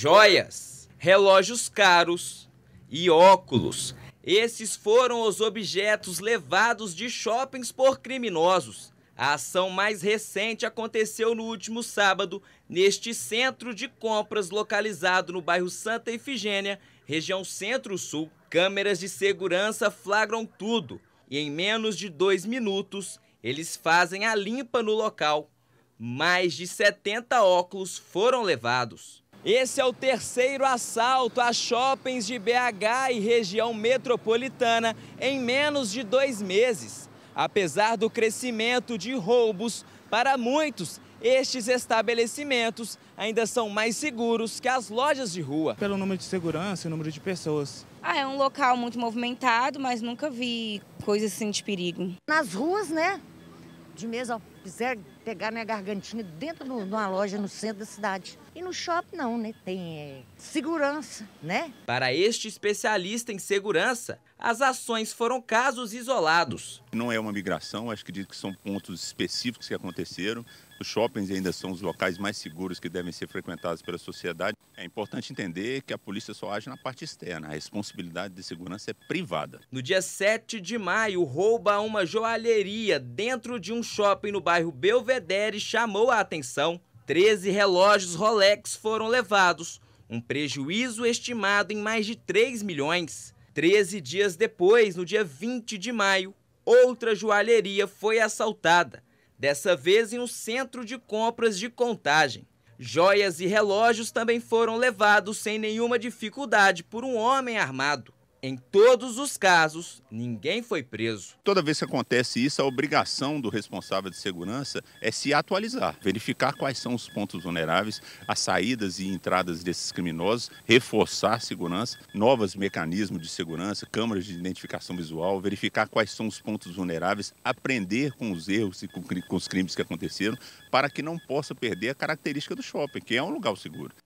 joias, relógios caros e óculos. Esses foram os objetos levados de shoppings por criminosos. A ação mais recente aconteceu no último sábado, neste centro de compras localizado no bairro Santa Efigênia, região Centro-Sul. Câmeras de segurança flagram tudo e, em menos de dois minutos, eles fazem a limpa no local. Mais de 70 óculos foram levados. Esse é o terceiro assalto a shoppings de BH e região metropolitana em menos de dois meses. Apesar do crescimento de roubos, para muitos, estes estabelecimentos ainda são mais seguros que as lojas de rua. Pelo número de segurança e número de pessoas. Ah, é um local muito movimentado, mas nunca vi coisa assim de perigo. Nas ruas, né? de mesa, quiser pegar minha gargantinha dentro de uma loja no centro da cidade. E no shopping não, né? Tem é, segurança, né? Para este especialista em segurança, as ações foram casos isolados. Não é uma migração, acho que diz que são pontos específicos que aconteceram. Os shoppings ainda são os locais mais seguros que devem ser frequentados pela sociedade. É importante entender que a polícia só age na parte externa, a responsabilidade de segurança é privada. No dia 7 de maio, rouba a uma joalheria dentro de um shopping no bairro Belvedere chamou a atenção. 13 relógios Rolex foram levados, um prejuízo estimado em mais de 3 milhões. 13 dias depois, no dia 20 de maio, outra joalheria foi assaltada, dessa vez em um centro de compras de contagem. Joias e relógios também foram levados sem nenhuma dificuldade por um homem armado. Em todos os casos, ninguém foi preso. Toda vez que acontece isso, a obrigação do responsável de segurança é se atualizar, verificar quais são os pontos vulneráveis, as saídas e entradas desses criminosos, reforçar a segurança, novos mecanismos de segurança, câmeras de identificação visual, verificar quais são os pontos vulneráveis, aprender com os erros e com os crimes que aconteceram, para que não possa perder a característica do shopping, que é um lugar seguro.